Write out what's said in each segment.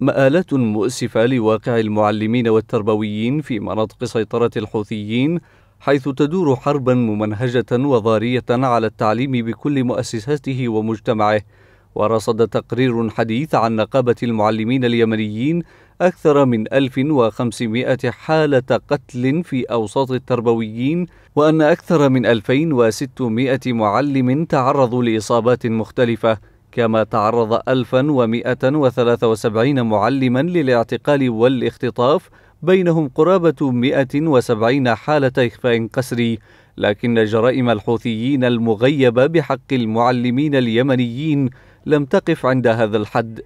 مآلات مؤسفة لواقع المعلمين والتربويين في مناطق سيطرة الحوثيين حيث تدور حربا ممنهجة وضارية على التعليم بكل مؤسساته ومجتمعه ورصد تقرير حديث عن نقابة المعلمين اليمنيين أكثر من 1500 حالة قتل في أوساط التربويين وأن أكثر من 2600 معلم تعرضوا لإصابات مختلفة كما تعرض 1173 معلما للاعتقال والاختطاف بينهم قرابة 170 حالة إخفاء قسري لكن جرائم الحوثيين المغيبة بحق المعلمين اليمنيين لم تقف عند هذا الحد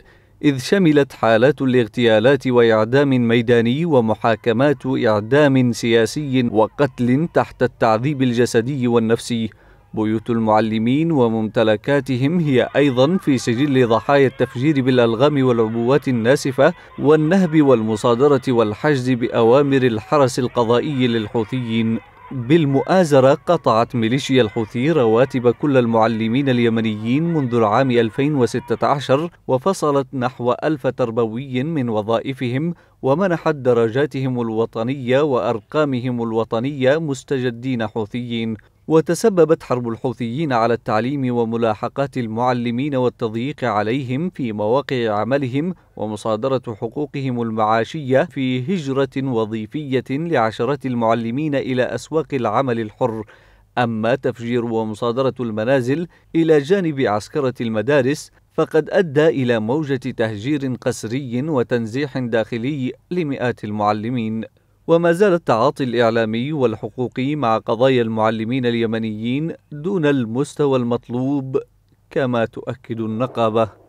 إذ شملت حالات الاغتيالات وإعدام ميداني ومحاكمات إعدام سياسي وقتل تحت التعذيب الجسدي والنفسي بيوت المعلمين وممتلكاتهم هي أيضا في سجل ضحايا التفجير بالألغام والعبوات الناسفة والنهب والمصادرة والحجز بأوامر الحرس القضائي للحوثيين بالمؤازرة قطعت ميليشيا الحوثي رواتب كل المعلمين اليمنيين منذ العام 2016 وفصلت نحو ألف تربوي من وظائفهم ومنحت درجاتهم الوطنية وأرقامهم الوطنية مستجدين حوثيين وتسببت حرب الحوثيين على التعليم وملاحقات المعلمين والتضييق عليهم في مواقع عملهم ومصادرة حقوقهم المعاشية في هجرة وظيفية لعشرات المعلمين إلى أسواق العمل الحر أما تفجير ومصادرة المنازل إلى جانب عسكرة المدارس فقد أدى إلى موجة تهجير قسري وتنزيح داخلي لمئات المعلمين وما زال التعاطي الإعلامي والحقوقي مع قضايا المعلمين اليمنيين دون المستوى المطلوب كما تؤكد النقابه